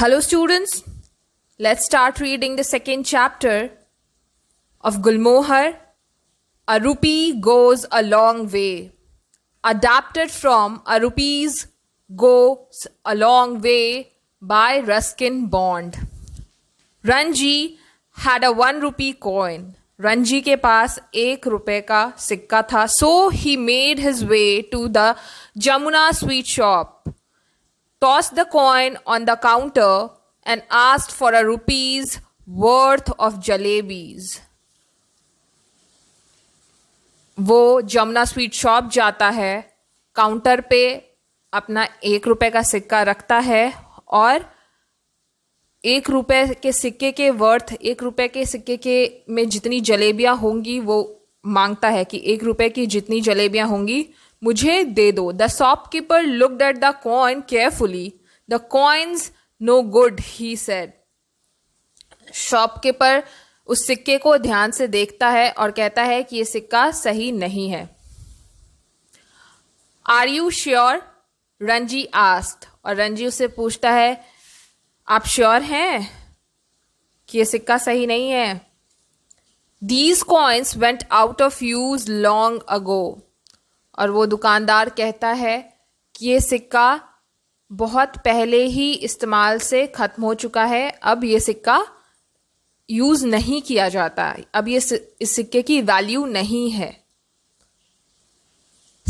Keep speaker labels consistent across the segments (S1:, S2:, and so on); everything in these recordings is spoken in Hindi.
S1: Hello students, let's start reading the second chapter of Gulmohar. A rupee goes a long way. Adapted from A Rupees Goes a Long Way by Ruskin Bond. Ranji had a one rupee coin. Ranji ek rupee ka sikka tha. So he made his way to the Jamuna sweet shop. tossed the coin on the counter and asked for a rupee's worth of jalebis. वो जमुना स्वीट शॉप जाता है काउंटर पे अपना एक रुपए का सिक्का रखता है और एक रुपए के सिक्के के वर्थ एक रुपए के सिक्के के में जितनी जलेबियाँ होंगी वो मांगता है कि एक रुपए की जितनी जलेबियाँ होंगी मुझे दे दो the shopkeeper looked at the coin carefully the coins no good he said shopkeeper उस सिक्के को ध्यान से देखता है और कहता है कि ये सिक्का सही नहीं है are you sure Ranji asked और रंजी उससे पूछता है आप श्योर हैं कि ये सिक्का सही नहीं है these coins went out of use long ago और वो दुकानदार कहता है कि ये सिक्का बहुत पहले ही इस्तेमाल से ख़त्म हो चुका है अब ये सिक्का यूज़ नहीं किया जाता अब ये इस सिक्के की वैल्यू नहीं है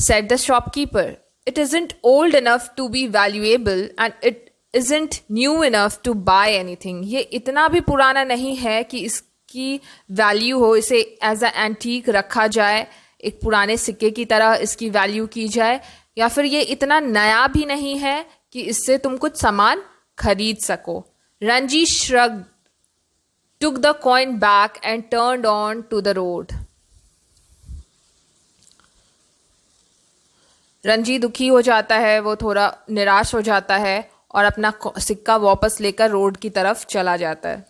S1: said the shopkeeper. It isn't old enough to be valuable and it isn't new enough to buy anything ये इतना भी पुराना नहीं है कि इसकी वैल्यू हो इसे एज अ एंटीक रखा जाए एक पुराने सिक्के की तरह इसकी वैल्यू की जाए या फिर ये इतना नया भी नहीं है कि इससे तुम कुछ सामान खरीद सको Ranji shrug took the coin back and turn on to the road Ranji दुखी हो जाता है वो थोड़ा निराश हो जाता है और अपना सिक्का वापस लेकर रोड की तरफ चला जाता है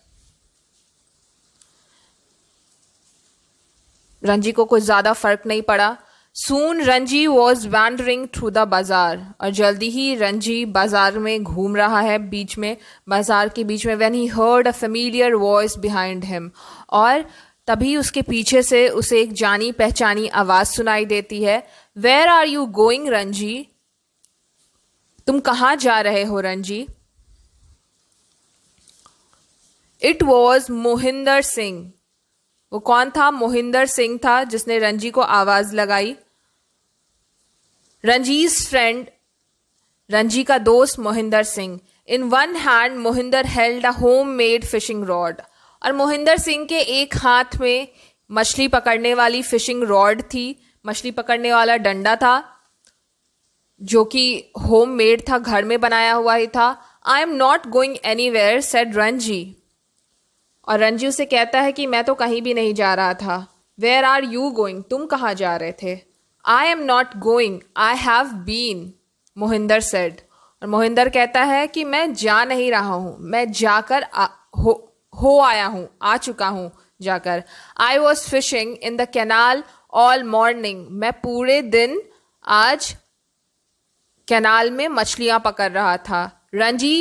S1: रंजी को कुछ ज़्यादा फ़र्क नहीं पड़ा soon Ranji was wandering through the bazaar और जल्दी ही रंजी बाज़ार में घूम रहा है बीच में बाज़ार के बीच में when he heard a familiar voice behind him और तभी उसके पीछे से उसे एक जानी पहचानी आवाज़ सुनाई देती है where are you going Ranji तुम कहाँ जा रहे हो रंजी इट वॉज मोहिंदर सिंह वो कौन था मोहिंदर सिंह था जिसने रंजी को आवाज़ लगाई रंजीज फ्रेंड रंजी का दोस्त Mohinder Singh in one hand Mohinder held a home made fishing rod और मोहिंदर सिंह के एक हाथ में मछली पकड़ने वाली फिशिंग रॉड थी मछली पकड़ने वाला डंडा था जो कि होम मेड था घर में बनाया हुआ ही था I am not going anywhere said Ranji और रंजू से कहता है कि मैं तो कहीं भी नहीं जा रहा था वेयर आर यू गोइंग तुम कहाँ जा रहे थे I am not going I have been Mohinder said और मोहिंदर कहता है कि मैं जा नहीं रहा हूँ मैं जाकर हो, हो आया हूँ आ चुका हूँ जाकर I was fishing in the canal all morning मैं पूरे दिन आज कैनाल में मछलियाँ पकड़ रहा था Ranji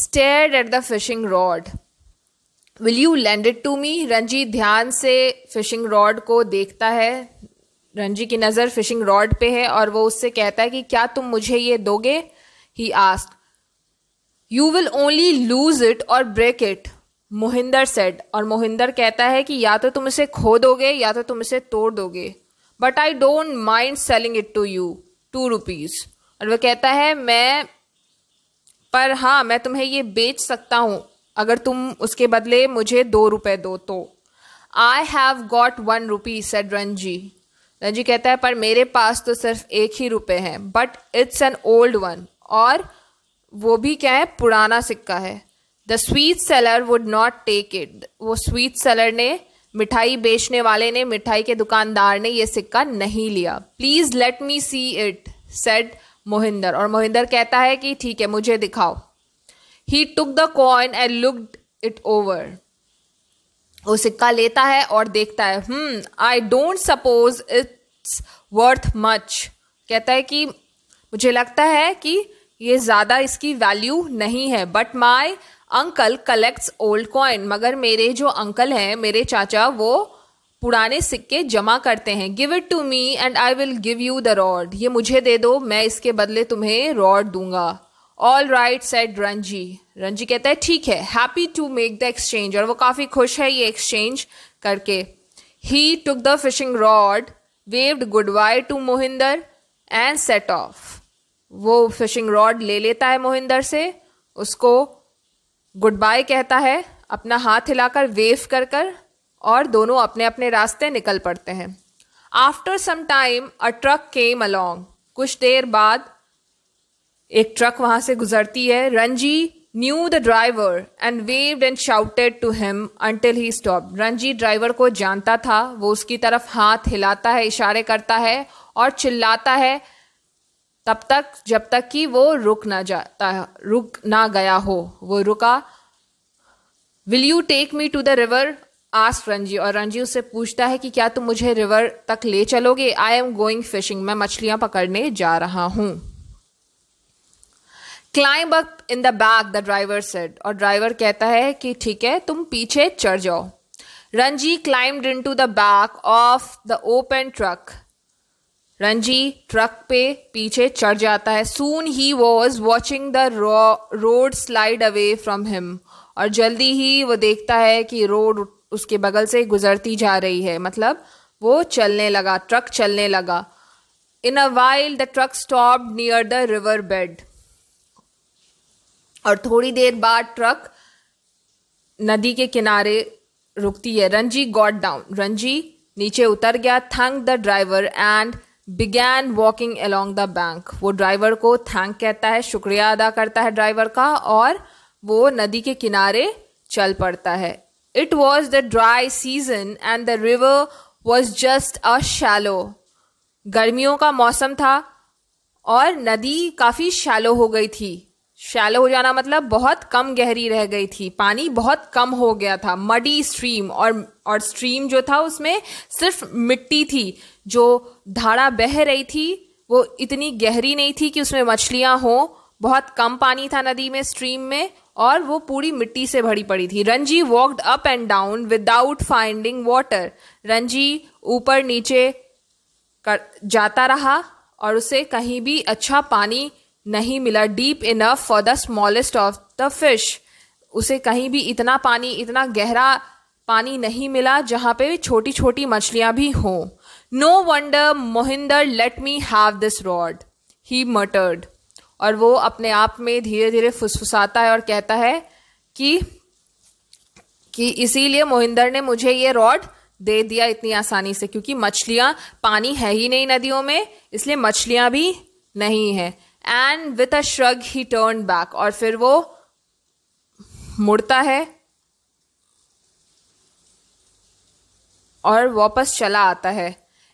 S1: stared at the fishing rod will you lend it to me Ranji ध्यान से फिशिंग रॉड को देखता है रंजी की नज़र फिशिंग रॉड पे है और वो उससे कहता है कि क्या तुम मुझे ये दोगे he asked you will only lose it और ब्रेक इट मोहिंदर सेड और मोहिंदर कहता है कि या तो तुम इसे खो दोगे या तो तुम इसे तोड़ दोगे but I don't mind selling it to you two rupees और वह कहता है मैं पर हाँ मैं तुम्हें ये बेच सकता हूँ अगर तुम उसके बदले मुझे दो रुपए दो तो I have got one rupee said Ranji Ranji कहता है पर मेरे पास तो सिर्फ एक ही रुपए हैं but it's an old one और वो भी क्या है पुराना सिक्का है the sweet seller would not take it वो स्वीट सेलर ने मिठाई बेचने वाले ने मिठाई के दुकानदार ने ये सिक्का नहीं लिया please let me see it said Mohinder और मोहिंदर कहता है कि ठीक है मुझे दिखाओ he took the coin and looked it over वो सिक्का लेता है और देखता है hmm I don't suppose it's worth much कहता है कि मुझे लगता है कि ये ज़्यादा इसकी वैल्यू नहीं है but my uncle collects old coin मगर मेरे जो अंकल हैं मेरे चाचा वो पुराने सिक्के जमा करते हैं give it to me and I will give you the rod ये मुझे दे दो मैं इसके बदले तुम्हें रॉड दूंगा all right said Ranji Ranji कहता है ठीक है happy to make the exchange और वो काफ़ी खुश है ये एक्सचेंज करके he took the fishing rod waved goodbye to Mohinder and set off वो फिशिंग रॉड ले लेता है मोहिंदर से उसको गुड बाय कहता है अपना हाथ हिलाकर वेव कर कर और दोनों अपने अपने रास्ते निकल पड़ते हैं after some time a truck came along कुछ देर बाद एक ट्रक वहां से गुजरती है Ranji knew the driver and waved and shouted to him until he stop Ranji driver को जानता था वो उसकी तरफ हाथ हिलाता है इशारे करता है और चिल्लाता है तब तक जब तक कि वो रुक ना जाता रुक ना गया हो वो रुका will you take me to the river आस रंजी और रंजी उससे पूछता है कि क्या तुम मुझे रिवर तक ले चलोगे आई एम गोइंग फिशिंग मैं मछलियां पकड़ने जा रहा हूँ climb up in the back the driver said और ड्राइवर कहता है कि ठीक है तुम पीछे चढ़ जाओ Ranji climbed into the back of the open truck Ranji truck पे पीछे चढ़ जाता है soon he was watching the road slide away from him और जल्दी ही वो देखता है कि रोड उसके बगल से गुजरती जा रही है मतलब वो चलने लगा ट्रक चलने लगा in a while the truck stop near the river bed और थोड़ी देर बाद ट्रक नदी के किनारे रुकती है रंजी गॉड डाउन रंजी नीचे उतर गया thank the driver and began walking along the bank वो ड्राइवर को थैंक कहता है शुक्रिया अदा करता है ड्राइवर का और वो नदी के किनारे चल पड़ता है it was the dry season and the river was just a shallow गर्मियों का मौसम था और नदी काफ़ी शैलो हो गई थी शैलो हो जाना मतलब बहुत कम गहरी रह गई थी पानी बहुत कम हो गया था मडी स्ट्रीम और और स्ट्रीम जो था उसमें सिर्फ मिट्टी थी जो धारा बह रही थी वो इतनी गहरी नहीं थी कि उसमें मछलियाँ हों बहुत कम पानी था नदी में स्ट्रीम में और वो पूरी मिट्टी से भरी पड़ी थी Ranji walked up and down without finding water Ranji ऊपर नीचे कर जाता रहा और उसे कहीं भी अच्छा पानी नहीं मिला deep enough for the smallest of the fish उसे कहीं भी इतना पानी इतना गहरा पानी नहीं मिला जहाँ पे छोटी छोटी मछलियाँ भी हों no wonder Mohinder let me have this rod he muttered और वो अपने आप में धीरे धीरे फुसफुसाता है और कहता है कि कि इसीलिए मोहिंदर ने मुझे ये रॉड दे दिया इतनी आसानी से क्योंकि मछलियाँ पानी है ही नहीं नदियों में इसलिए मछलियाँ भी नहीं है and with a shrug he turn back और फिर वो मुड़ता है और वापस चला आता है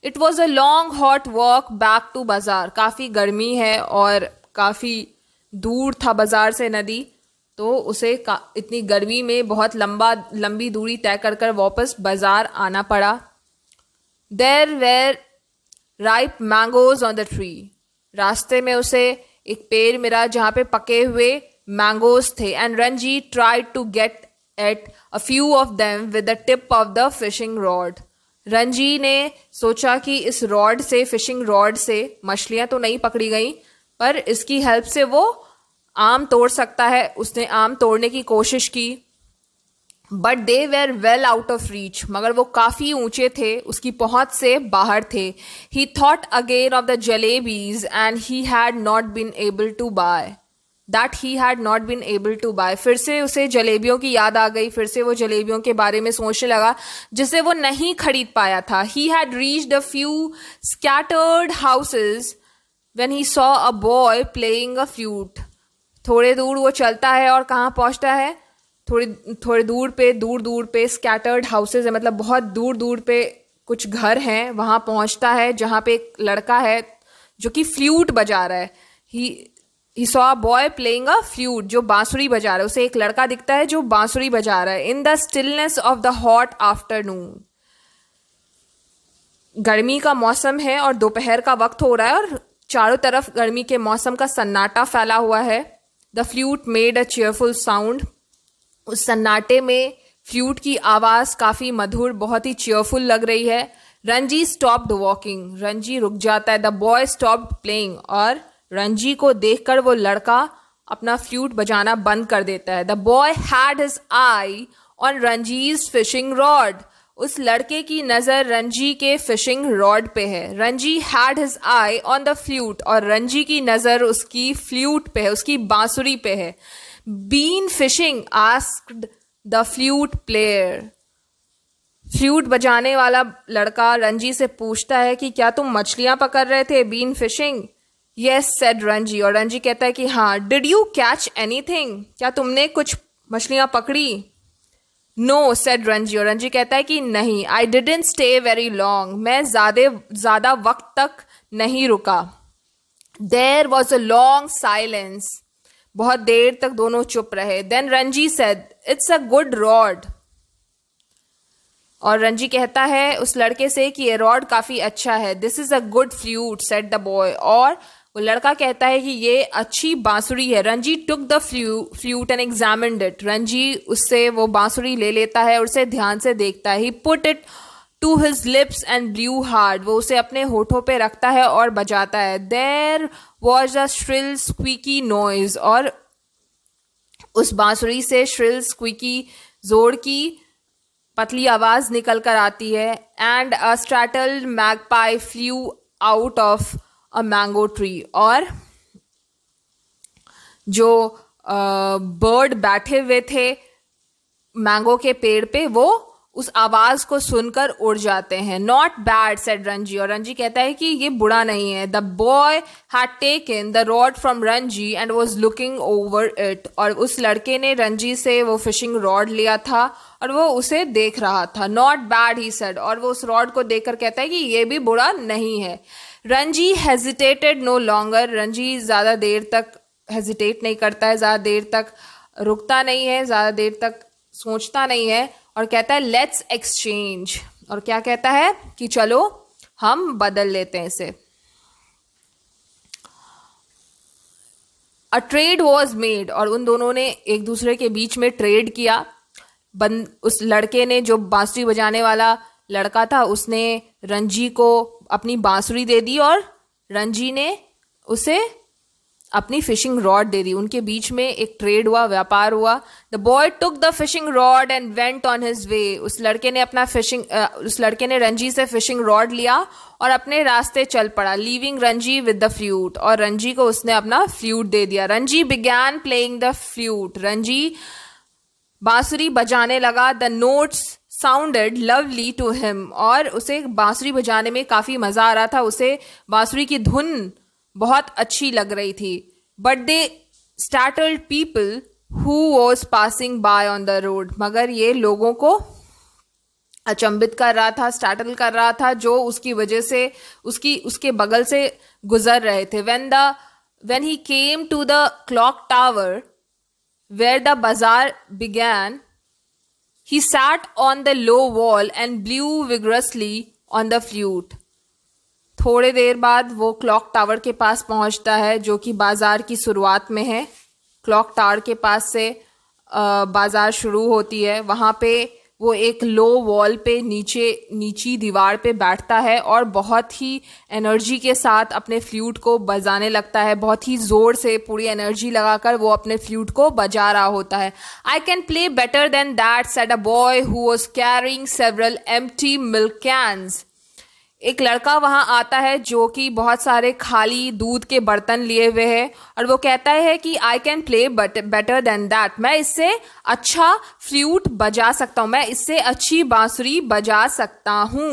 S1: it was a long hot walk back to bazaar काफ़ी गर्मी है और काफ़ी दूर था बाज़ार से नदी तो उसे इतनी गर्मी में बहुत लंबा लंबी दूरी तय कर कर वापस बाज़ार आना पड़ा there were ripe mangoes on the tree रास्ते में उसे एक पेड़ मिला जहाँ पे पके हुए मैंगोज थे and Ranjit try to get at a few of them with the tip of the fishing rod Ranji ने सोचा कि इस रॉड से फिशिंग रॉड से मछलियाँ तो नहीं पकड़ी गई पर इसकी हेल्प से वो आम तोड़ सकता है उसने आम तोड़ने की कोशिश की but they were well out of reach मगर वो काफ़ी ऊंचे थे उसकी पहुंच से बाहर थे he thought again of the jalebis and he had not been able to buy that he had not been able to buy फिर से उसे जलेबियों की याद आ गई फिर से वो जलेबियों के बारे में सोचने लगा जिसे वो नहीं खरीद पाया था he had reach the few scattered houses when he saw a boy playing a flute थोड़े दूर वो चलता है और कहाँ पहुँचता है थोड़ी थोड़े दूर पे दूर दूर पे स्कैटर्ड हाउसेज है मतलब बहुत दूर दूर पे कुछ घर हैं वहाँ पहुँचता है जहाँ पे एक लड़का है जो कि फ्लूट बजा रहा है he he saw boy playing a flute जो बांसुरी बजा रहा है उसे एक लड़का दिखता है जो बांसुरी बजा रहा है in the stillness of the hot afternoon गर्मी का मौसम है और दोपहर का वक्त हो रहा है और चारों तरफ गर्मी के मौसम का सन्नाटा फैला हुआ है the flute made a cheerful sound उस सन्नाटे में फ्लूट की आवाज़ काफ़ी मधुर बहुत ही चेयरफुल लग रही है रंजी स्टॉप्ड वॉकिंग रंजी रुक जाता है द बॉय स्टॉप्ड प्लेइंग और रंजी को देखकर वो लड़का अपना फ्लूट बजाना बंद कर देता है the boy had his eye on Ranji's fishing rod उस लड़के की नज़र रंजी के फिशिंग रॉड पे है Ranji had his eye on the flute और रंजी की नज़र उसकी फ्लूट पे है उसकी बांसुरी पे है been fishing asked the flute player flute बजाने वाला लड़का रंजी से पूछता है कि क्या तुम मछलियां पकड़ रहे थे been fishing yes said Ranji और रंजी कहता है कि हाँ did you catch anything क्या तुमने कुछ मछलियां पकड़ी नो सेड रंजी और रंजी कहता है कि नहीं I didn't stay very long मैं ज़्यादा ज़्यादा वक्त तक नहीं रुका there was a long silence बहुत देर तक दोनों चुप रहे then Ranji said it's a good rod और रंजी कहता है उस लड़के से कि ये रॉड काफ़ी अच्छा है this is a good flute said the boy और वो लड़का कहता है कि ये अच्छी बांसुरी है Ranji took the flu flute and examine it Ranji उससे वो बांसुरी ले लेता है और उसे ध्यान से देखता है he put it to his lips and blew hard वो उसे अपने होठों पे रखता है और बजाता है there was a shrill squeaky noise और उस बांसुरी से श्रिल स्क्वीकी जोर की पतली आवाज़ निकल कर आती है and a startled magpie flew out of a mango tree और जो बर्ड uh, बैठे हुए थे मैंगो के पेड़ पे वो उस आवाज को सुनकर उड़ जाते हैं नॉट बैड सेड रंजी और रंजी कहता है कि ये बुरा नहीं है the boy had taken the rod from Ranji and was looking over it और उस लड़के ने रंजी से वो फिशिंग रॉड लिया था और वो उसे देख रहा था नॉट बैड ही सेड और वो उस रॉड को देखकर कहता है कि ये भी बुरा नहीं है Ranji hesitated no longer Ranji ज़्यादा देर तक हेजिटेट नहीं करता है ज़्यादा देर तक रुकता नहीं है ज़्यादा देर तक सोचता नहीं है और कहता है लेट्स एक्सचेंज और क्या कहता है कि चलो हम बदल लेते हैं इसे अ ट्रेड वॉज मेड और उन दोनों ने एक दूसरे के बीच में ट्रेड किया बंद उस लड़के ने जो बांसुरी बजाने वाला लड़का था उसने रंजी को अपनी बांसुरी दे दी और रंजी ने उसे अपनी फिशिंग रॉड दे दी उनके बीच में एक ट्रेड हुआ व्यापार हुआ the boy took the fishing rod and went on his way उस लड़के ने अपना फिशिंग उस लड़के ने रंजी से फिशिंग रॉड लिया और अपने रास्ते चल पड़ा leaving Ranji with the flute और रंजी को उसने अपना फ्लूट दे दिया Ranji began playing the flute Ranji बांसुरी बजाने लगा the notes sounded lovely to him और उसे बांसुरी बजाने में काफ़ी मज़ा आ रहा था उसे बांसुरी की धुन बहुत अच्छी लग रही थी but they startled people who was passing by on the road मगर ये लोगों को अचंभित कर रहा था स्टार्टल कर रहा था जो उसकी वजह से उसकी उसके बगल से गुजर रहे थे when the when he came to the clock tower where the bazaar began he sat on the low wall and blew vigorously on the flute थोड़े देर बाद वो क्लॉक टावर के पास पहुंचता है जो कि बाज़ार की शुरुआत में है क्लॉक टावर के पास से बाज़ार शुरू होती है वहाँ पे वो एक लो वॉल पे नीचे नीची दीवार पे बैठता है और बहुत ही एनर्जी के साथ अपने फ्लूट को बजाने लगता है बहुत ही ज़ोर से पूरी एनर्जी लगाकर वो अपने फ्लूट को बजा रहा होता है I can play better than that said a boy who was carrying several empty milk cans एक लड़का वहाँ आता है जो कि बहुत सारे खाली दूध के बर्तन लिए हुए है और वो कहता है कि I can play better than that मैं इससे अच्छा फ्लूट बजा सकता हूँ मैं इससे अच्छी बांसुरी बजा सकता हूँ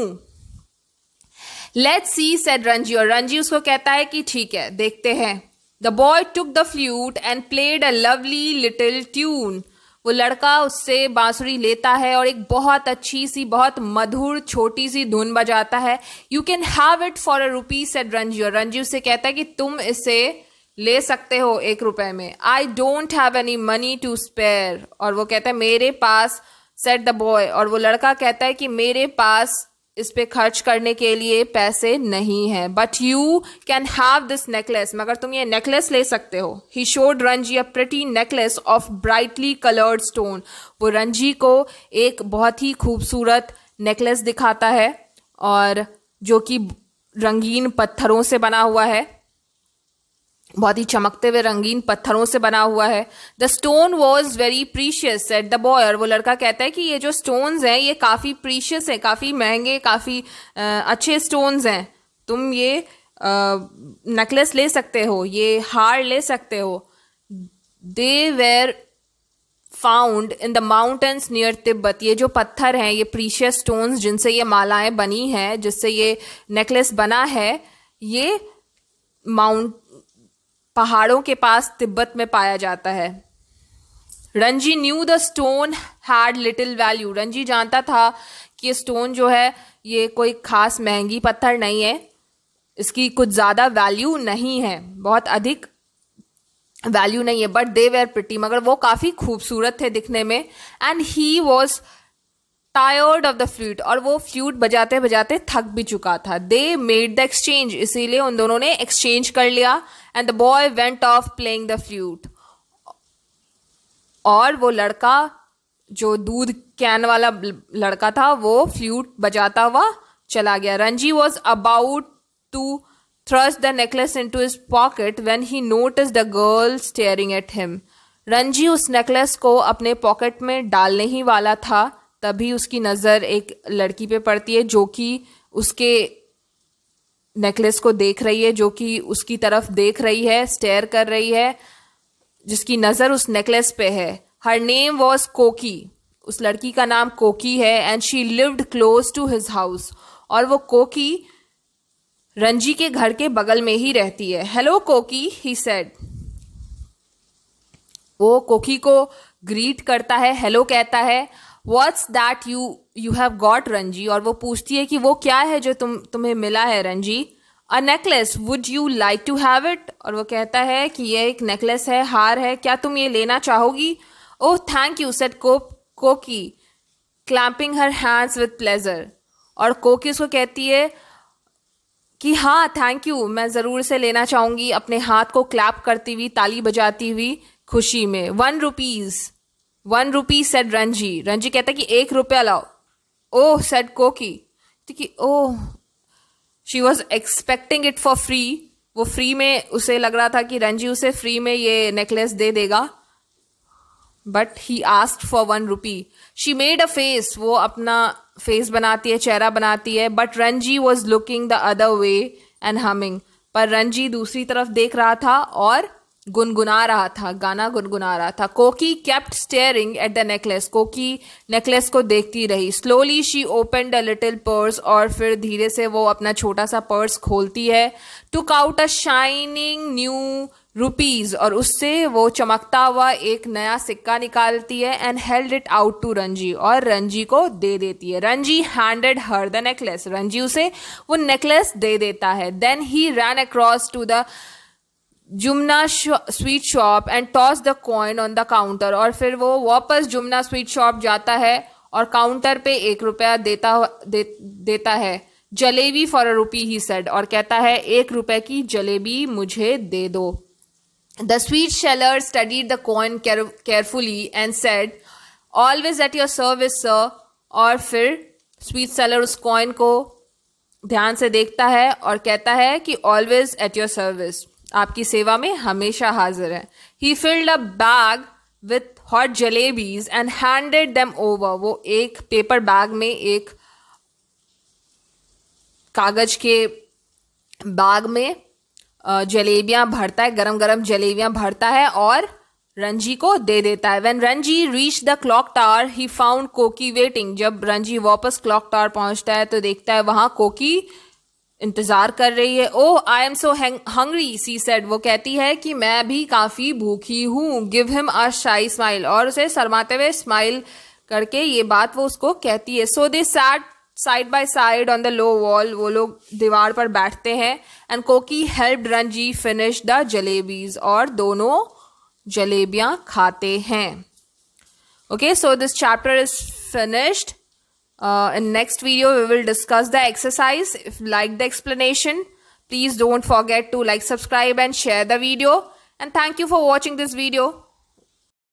S1: लेट सी सेड रंजी और रंजी उसको कहता है कि ठीक है देखते हैं the boy took the flute and played a lovely little tune वो लड़का उससे बांसुरी लेता है और एक बहुत अच्छी सी बहुत मधुर छोटी सी धुन बजाता है you can have it for a rupee said Ranjiv Ranjiv उससे कहता है कि तुम इसे ले सकते हो एक रुपए में I don't have any money to spare और वो कहता है मेरे पास सेट द बॉय और वो लड़का कहता है कि मेरे पास इस पे खर्च करने के लिए पैसे नहीं है but you can have this necklace मगर तुम ये नेकलेस ले सकते हो he showed Ranji a pretty necklace of brightly coloured stone वो रंजी को एक बहुत ही खूबसूरत नेकलेस दिखाता है और जो कि रंगीन पत्थरों से बना हुआ है बहुत ही चमकते हुए रंगीन पत्थरों से बना हुआ है the stone was very precious said the boy और वो लड़का कहता है कि ये जो स्टोन्स हैं ये काफ़ी प्रीशियस है काफ़ी महंगे काफ़ी अच्छे स्टोन्स हैं तुम ये नेकलेस ले सकते हो ये हार ले सकते हो they were found in the mountains near Tibet ये जो पत्थर हैं ये प्रीशियस स्टोन्स जिनसे ये मालाएं बनी हैं जिससे ये नेकलेस बना है ये माउंट पहाड़ों के पास तिब्बत में पाया जाता है Ranji knew the stone had little value Ranji जानता था कि ये स्टोन जो है ये कोई खास महंगी पत्थर नहीं है इसकी कुछ ज़्यादा वैल्यू नहीं है बहुत अधिक वैल्यू नहीं है बट दे वेयर प्रिटी मगर वो काफ़ी खूबसूरत थे दिखने में and he was tired of the flute और वो फ्लूट बजाते बजाते थक भी चुका था दे मेड द एक्सचेंज इसीलिए उन दोनों ने एक्सचेंज कर लिया and the boy went off playing the flute और वो लड़का जो दूध कैन वाला लड़का था वो फ्लूट बजाता हुआ चला गया Ranji was about to thrust necklace into his pocket when he noticed the girl staring at him Ranji उस नेकलेस को अपने पॉकेट में डालने ही वाला था तभी उसकी नज़र एक लड़की पे पड़ती है जो कि उसके नेकलेस को देख रही है जो कि उसकी तरफ देख रही है स्टेयर कर रही है जिसकी नज़र उस नेकलेस पे है हर नेम वॉज कोकी उस लड़की का नाम कोकी है and she lived close to his house और वो कोकी रंजी के घर के बगल में ही रहती है हेलो कोकी ही सेड वो कोकी को ग्रीट करता है हेलो कहता है what's that you you have got Ranji और वो पूछती है कि वो क्या है जो तुम तुम्हें मिला है Ranji a necklace would you like to have it और वो कहता है कि ये एक नेकलेस है हार है क्या तुम ये लेना चाहोगी oh thank you said Kop Koki clamping her hands with pleasure और कोकी उसको कहती है कि हाँ थैंक यू मैं ज़रूर से लेना चाहूँगी अपने हाथ को क्लैप करती हुई ताली बजाती हुई खुशी में one rupees one rupee said Ranji Ranji कहता है कि एक रुपया लाओ ओह सेड कोकी तो कि oh she was expecting it for free वो फ्री में उसे लग रहा था कि रंजी उसे फ्री में ये नेकलेस दे देगा but he asked for one rupee she made a face वो अपना फेस बनाती है चेहरा बनाती है but Ranji was looking the other way and humming पर रंजी दूसरी तरफ देख रहा था और गुनगुना रहा था गाना गुनगुना रहा था Koki kept staring at the necklace Koki necklace को देखती रही slowly she open the little purse और फिर धीरे से वो अपना छोटा सा पर्स खोलती है took out a shining new rupees और उससे वो चमकता हुआ एक नया सिक्का निकालती है and held it out to Ranji और रंजी को दे देती है Ranji handed her the necklace Ranji उसे वो नेकलेस दे देता है then he ran across to the Jumna sweet shop and toss the coin on the counter और फिर वो वापस जुमना स्वीट शॉप जाता है और काउंटर पे एक रुपया देता दे, देता है jalebi for a rupee he said और कहता है एक रुपए की जलेबी मुझे दे दो the sweet seller studied the coin carefully and said always at your service sir और फिर स्वीट सेलर उस कॉइन को ध्यान से देखता है और कहता है कि ऑलवेज एट योर सर्विस आपकी सेवा में हमेशा हाजिर है he filled a bag with hot jalebis and handed them over वो एक पेपर बैग में एक कागज के बैग में जलेबियां भरता है गरम गरम जलेबियां भरता है और रंजी को दे देता है when Ranji reach the clock tower he found Koki waiting जब रंजी वापस क्लॉक टावर पहुंचता है तो देखता है वहां कोकी इंतज़ार कर रही है oh I am so hungry she said वो कहती है कि मैं भी काफ़ी भूखी हूं गिव हिम अ शाई स्माइल और उसे शरमाते हुए स्माइल करके ये बात वो उसको कहती है so they sat side by side on the low wall वो लोग दीवार पर बैठते हैं and Koki help Ranji finish the jalebis और दोनों जलेबियां खाते हैं okay so this chapter is finished Uh, in next video, we will discuss the exercise. If you like the explanation, please don't forget to like, subscribe and share the video. And thank you for watching this video.